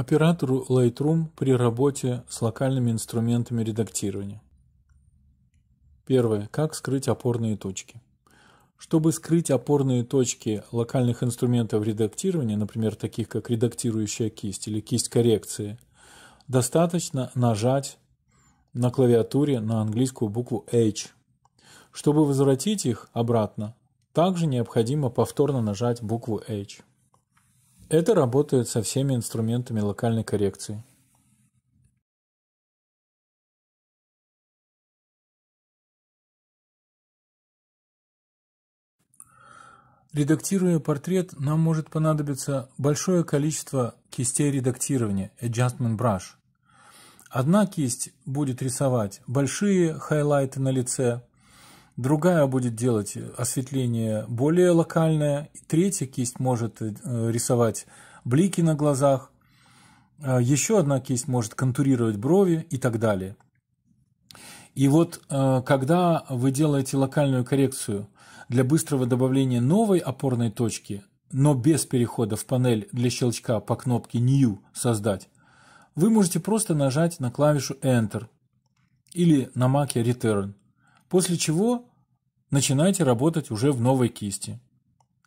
оператору Lightroom при работе с локальными инструментами редактирования. Первое. Как скрыть опорные точки. Чтобы скрыть опорные точки локальных инструментов редактирования, например, таких как редактирующая кисть или кисть коррекции, достаточно нажать на клавиатуре на английскую букву H. Чтобы возвратить их обратно, также необходимо повторно нажать букву H. Это работает со всеми инструментами локальной коррекции. Редактируя портрет, нам может понадобиться большое количество кистей редактирования Adjustment Brush. Одна кисть будет рисовать большие хайлайты на лице, другая будет делать осветление более локальное, третья кисть может э, рисовать блики на глазах, э, еще одна кисть может контурировать брови и так далее. И вот э, когда вы делаете локальную коррекцию для быстрого добавления новой опорной точки, но без перехода в панель для щелчка по кнопке New «Создать», вы можете просто нажать на клавишу Enter или на маке Return, после чего начинайте работать уже в новой кисти.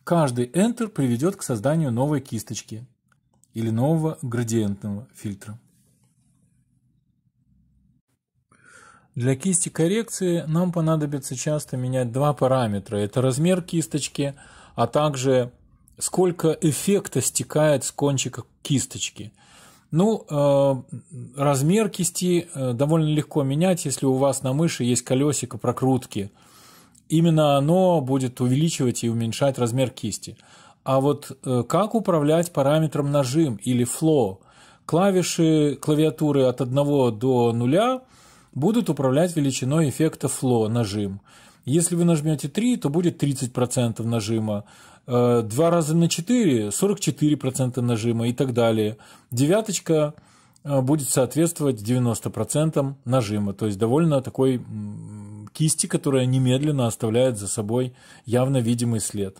Каждый Enter приведет к созданию новой кисточки или нового градиентного фильтра. Для кисти коррекции нам понадобится часто менять два параметра. Это размер кисточки, а также сколько эффекта стекает с кончика кисточки. Ну, э, размер кисти э, довольно легко менять, если у вас на мыши есть колесико прокрутки именно оно будет увеличивать и уменьшать размер кисти. А вот э, как управлять параметром нажим или flow? Клавиши клавиатуры от 1 до 0 будут управлять величиной эффекта flow нажим. Если вы нажмете 3, то будет 30% нажима. Э, два раза на 4 – 44% нажима и так далее. Девяточка э, будет соответствовать 90% нажима. То есть довольно такой кисти, которая немедленно оставляет за собой явно видимый след.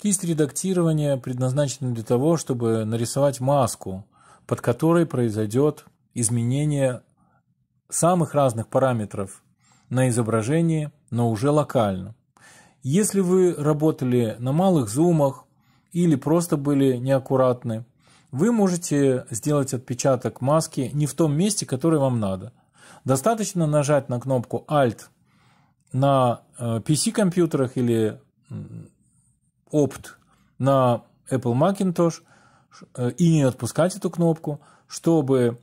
Кисть редактирования предназначена для того, чтобы нарисовать маску, под которой произойдет изменение самых разных параметров на изображении, но уже локально. Если вы работали на малых зумах или просто были неаккуратны, вы можете сделать отпечаток маски не в том месте, которое вам надо. Достаточно нажать на кнопку Alt на PC-компьютерах э, или Opt на Apple Macintosh э, и не отпускать эту кнопку, чтобы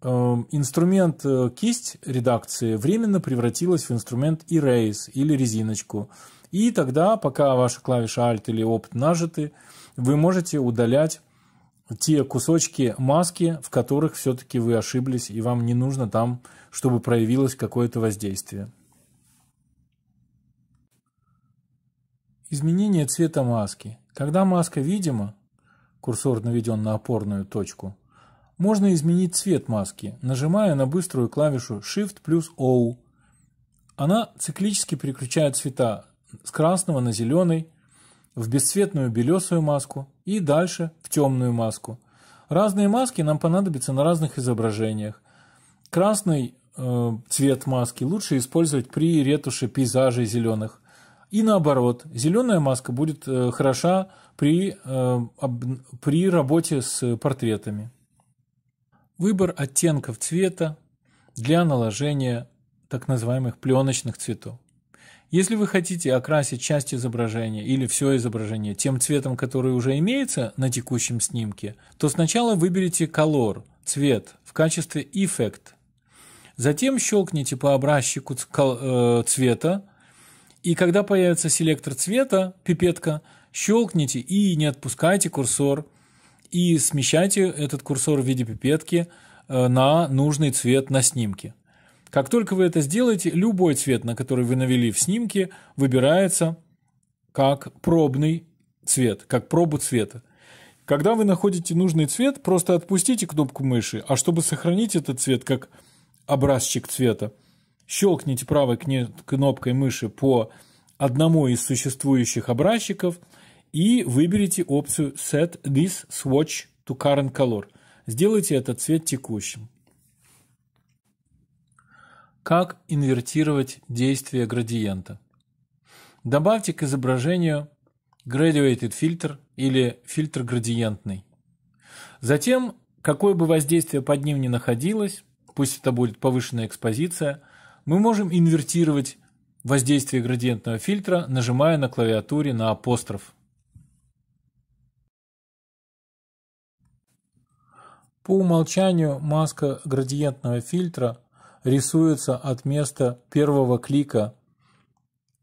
эм, инструмент э, кисть редакции временно превратилась в инструмент Erase или резиночку. И тогда, пока ваши клавиши Alt или Opt нажаты, вы можете удалять те кусочки маски, в которых все-таки вы ошиблись, и вам не нужно там, чтобы проявилось какое-то воздействие. Изменение цвета маски. Когда маска видима, курсор наведен на опорную точку, можно изменить цвет маски, нажимая на быструю клавишу Shift плюс O. Она циклически переключает цвета с красного на зеленый, в бесцветную белесую маску и дальше в темную маску. Разные маски нам понадобятся на разных изображениях. Красный э, цвет маски лучше использовать при ретуше пейзажей зеленых. И наоборот, зеленая маска будет э, хороша при, э, об, при работе с портретами. Выбор оттенков цвета для наложения так называемых пленочных цветов. Если вы хотите окрасить часть изображения или все изображение тем цветом, который уже имеется на текущем снимке, то сначала выберите Color – цвет в качестве Effect. Затем щелкните по образчику э, цвета, и когда появится селектор цвета, пипетка, щелкните и не отпускайте курсор, и смещайте этот курсор в виде пипетки э, на нужный цвет на снимке. Как только вы это сделаете, любой цвет, на который вы навели в снимке, выбирается как пробный цвет, как пробу цвета. Когда вы находите нужный цвет, просто отпустите кнопку мыши, а чтобы сохранить этот цвет как образчик цвета, щелкните правой кнопкой мыши по одному из существующих образчиков и выберите опцию Set this swatch to current color. Сделайте этот цвет текущим как инвертировать действие градиента. Добавьте к изображению graduated фильтр или фильтр градиентный. Затем, какое бы воздействие под ним ни находилось, пусть это будет повышенная экспозиция, мы можем инвертировать воздействие градиентного фильтра, нажимая на клавиатуре на апостроф. По умолчанию маска градиентного фильтра – рисуется от места первого клика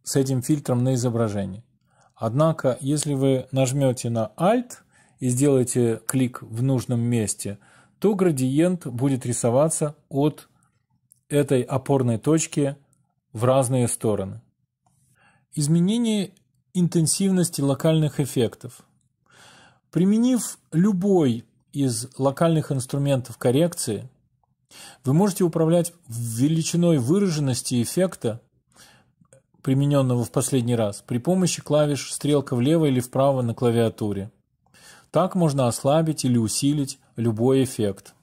с этим фильтром на изображении. Однако, если вы нажмете на Alt и сделаете клик в нужном месте, то градиент будет рисоваться от этой опорной точки в разные стороны. Изменение интенсивности локальных эффектов. Применив любой из локальных инструментов коррекции, вы можете управлять величиной выраженности эффекта, примененного в последний раз, при помощи клавиш стрелка влево или вправо на клавиатуре. Так можно ослабить или усилить любой эффект.